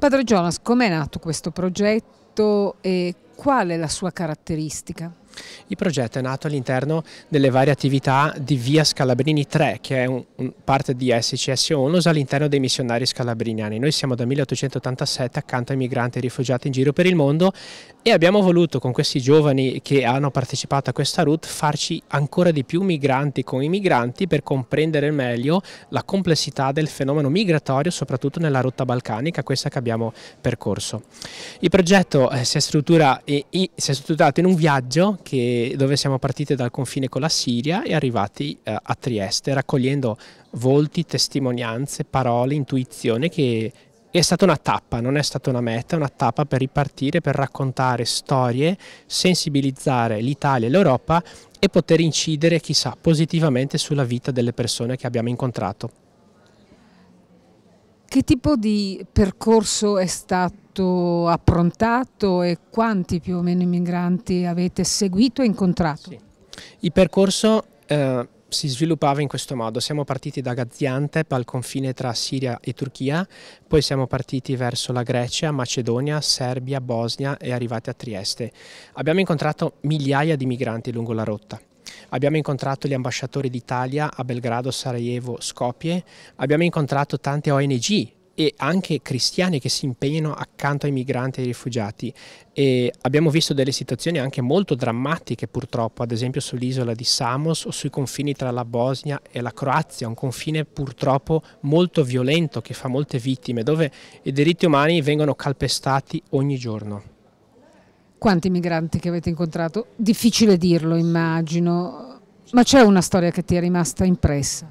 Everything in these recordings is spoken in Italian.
Padre Jonas, com'è nato questo progetto? progetto e qual è la sua caratteristica? Il progetto è nato all'interno delle varie attività di Via Scalabrini 3, che è un, un parte di SCS ONUS all'interno dei missionari scalabriniani. Noi siamo da 1887 accanto ai migranti e rifugiati in giro per il mondo e abbiamo voluto con questi giovani che hanno partecipato a questa route farci ancora di più migranti con i migranti per comprendere meglio la complessità del fenomeno migratorio, soprattutto nella rotta balcanica, questa che abbiamo percorso. Il progetto tutto eh, si, è e, e, si, è strutturato in un viaggio che, dove siamo partiti dal confine con la Siria e arrivati eh, a Trieste, raccogliendo volti, testimonianze, parole, intuizione che è stata una tappa, non è stata una meta, è una tappa per ripartire, per raccontare storie, sensibilizzare l'Italia e l'Europa e poter incidere, chissà, positivamente sulla vita delle persone che abbiamo incontrato. Che tipo di percorso è stato approntato e quanti più o meno migranti avete seguito e incontrato? Sì. Il percorso eh, si sviluppava in questo modo, siamo partiti da Gaziantep al confine tra Siria e Turchia, poi siamo partiti verso la Grecia, Macedonia, Serbia, Bosnia e arrivati a Trieste. Abbiamo incontrato migliaia di migranti lungo la rotta Abbiamo incontrato gli ambasciatori d'Italia a Belgrado, Sarajevo, Skopje, abbiamo incontrato tante ONG e anche cristiane che si impegnano accanto ai migranti e ai rifugiati. E abbiamo visto delle situazioni anche molto drammatiche purtroppo, ad esempio sull'isola di Samos o sui confini tra la Bosnia e la Croazia, un confine purtroppo molto violento che fa molte vittime, dove i diritti umani vengono calpestati ogni giorno. Quanti migranti che avete incontrato? Difficile dirlo, immagino, ma c'è una storia che ti è rimasta impressa?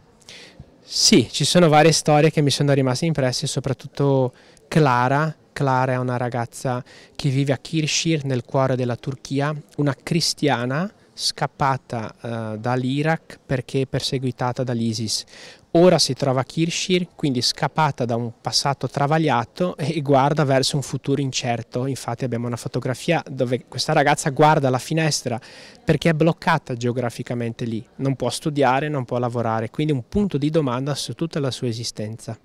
Sì, ci sono varie storie che mi sono rimaste impresse, soprattutto Clara. Clara è una ragazza che vive a Kirshir, nel cuore della Turchia, una cristiana scappata eh, dall'Iraq perché perseguitata dall'ISIS. Ora si trova a Kirshir, quindi scappata da un passato travagliato e guarda verso un futuro incerto. Infatti abbiamo una fotografia dove questa ragazza guarda la finestra perché è bloccata geograficamente lì, non può studiare, non può lavorare, quindi un punto di domanda su tutta la sua esistenza.